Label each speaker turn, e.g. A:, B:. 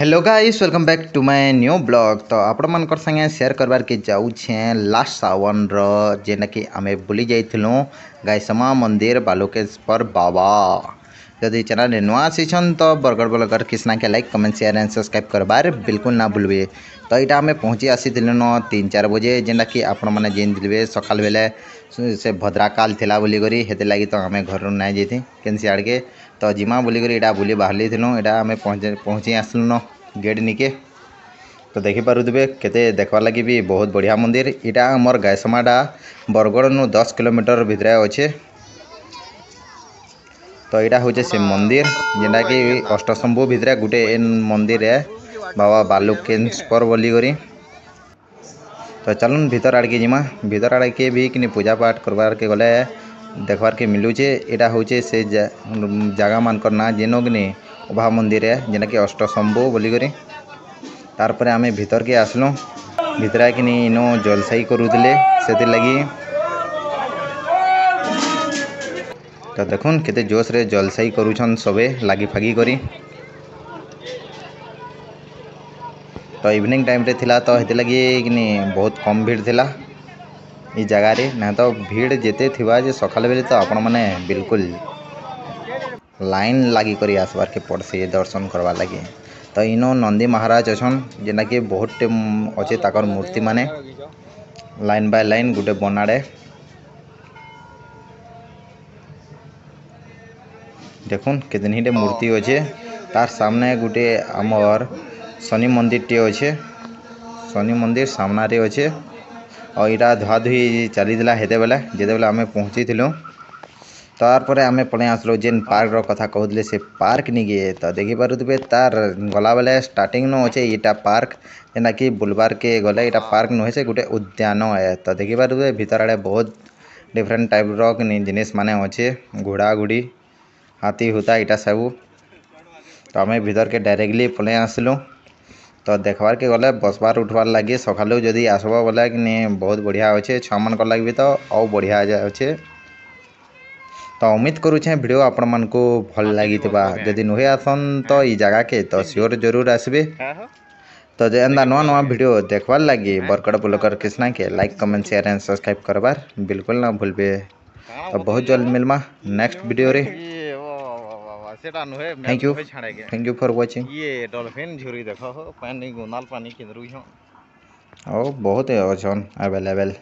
A: Hello guys welcome back to my new blog तो आपणमनकर संगे शेयर करबार के जाऊे लास्ट सावन जेना कि आम बुली जाइलु समा मंदिर बालुकेश्वर बाबा यदि चैनल नुआ आसीछन तो बरगड़ ब्लगर कृष्णा के like comment share and subscribe करवार बिल्कुल ना भूलबे तो यहाँ आम पहुँची न तीन चार बजे जेनटा कि आपण मैंने जेन दिले सकाल बेले से काल थी बोलिकी हेते लगे तो आम घर ना जाइए केन सियाड़के तो जीमा बोलिकी यहाँ बुले बाहर यहाँ आम पहुँची आसलुन गेट निके तो देखिपे के देखा लगे भी बहुत बढ़िया मंदिर यहाँ आमर गायसमाडा नु दस किलोमीटर भितर अच्छे तो यहाँ हूँ से मंदिर जेटा कि अष्टशंभु भितर गोटे मंदिर है बाबा बालुकेश्वर बोलिकर तो चल भितर आड़के जीमा भितर आड़के भी कि पूजा पाठ करवार के गले देखवार के मिलूचे यहाँ हूँ से जगह जा, मानक ना जेनो कि अभाव मंदिर है जेटा कि अष्टशंभु बोलिकर तारे आम भितर के आसलू भितर कि इन जलसाई करूँ से लगी ତ ଦେଖୁନ୍ କେତେ ଜୋସ୍ରେ ଜଲସାଇ କରୁଛନ୍ ସବେ ଲାଗିଫାଗି କରି ତ ଇଭିନିଂ ଟାଇମ୍ରେ ଥିଲା ତ ହେଥିଲାଗି କିନି ବହୁତ କମ୍ ଭିଡ଼ ଥିଲା ଏ ଜାଗାରେ ନାହିଁ ତ ଭିଡ଼ ଯେତେ ଥିବା ଯେ ସକାଳ ବେଲେ ତ ଆପଣମାନେ ବିଲକୁଲ ଲାଇନ୍ ଲାଗିକରି ଆସବାର୍କେ ପଡ଼୍ସି ଦର୍ଶନ କରବାର୍ ଲାଗି ତ ଇନ ନନ୍ଦୀ ମହାରାଜ ଅଛନ୍ ଯେନ୍ଟାକି ବହୁତଟେ ଅଛେ ତାଙ୍କର ମୂର୍ତ୍ତିମାନେ ଲାଇନ୍ ବାଇ ଲାଇନ୍ ଗୋଟେ ବନାଡ଼େ দেখুন କେତେନିଟେ ମୂର୍ତ୍ତି ଅଛେ ତାର୍ ସାମ୍ନେ ଗୁଟେ ଆମର୍ ଶନି ମନ୍ଦିରଟେ ଅଛେ ଶନି ମନ୍ଦିର ସାମ୍ନାରେ ଅଛେ ଆଉ ଇଟା ଧୁଆଧୁଇ ଚାଲିଥିଲା ସେତେବେଲେ ଯେତେବେଲେ ଆମେ ପହଞ୍ଚିଥିଲୁ ତାର୍ ପରେ ଆମେ ପଳେଇ ଆସିଲୁ ଯେନ୍ ପାର୍କର କଥା କହୁଥିଲେ ସେ ପାର୍କ ନିକେ ତ ଦେଖିପାରୁଥିବେ ତାର୍ ଗଲାବେଲେ ଷ୍ଟାର୍ଟିଂନୁ ଅଛେ ଇଟା ପାର୍କ ଯେନ୍ଟାକି ବୁଲବାର୍କେ ଗଲେ ଇଟା ପାର୍କ ନୁହେଁ ସେ ଗୁଟେ ଉଦ୍ୟାନ ଏ ତ ଦେଖିପାରୁଥିବେ ଭିତର ଆଡ଼େ ବହୁତ ଡିଫରେଣ୍ଟ ଟାଇପ୍ର ଜିନିଷ୍ ମାନେ ଅଛେ ଘୋଡ଼ା ଘୁଡ଼ି हाथी हूता इटा सब तो आम भर के डायरेक्टली पलै आसलू तो देखवार के गले बसवार उठवार लगे सका जब आसब बोले कि बहुत बढ़िया अच्छे छुआ मान लगे भी तो आउ बढ़िया अच्छे तो उम्मीद करुचे भिड आपण मानक भल लगी जदि नुहे आसन तो ये हाँ। जगह के तो सियोर हाँ। जरूर आसबे हाँ, तो जे एंता नुआ नुआ भिड देखवार लगे बरकड़ पुलकर कृष्णा के like comment share and subscribe करबार बिल्कुल ना भूलबे तो, तो बहुत जल्द मिलमा नेक्स्ट भिडे सेटा नुहे thank you thank you for watching ये डॉल्फिन झुरी देखो पानी गुनाल पानी किंदरू हो ओ बहुत है अवेलेबल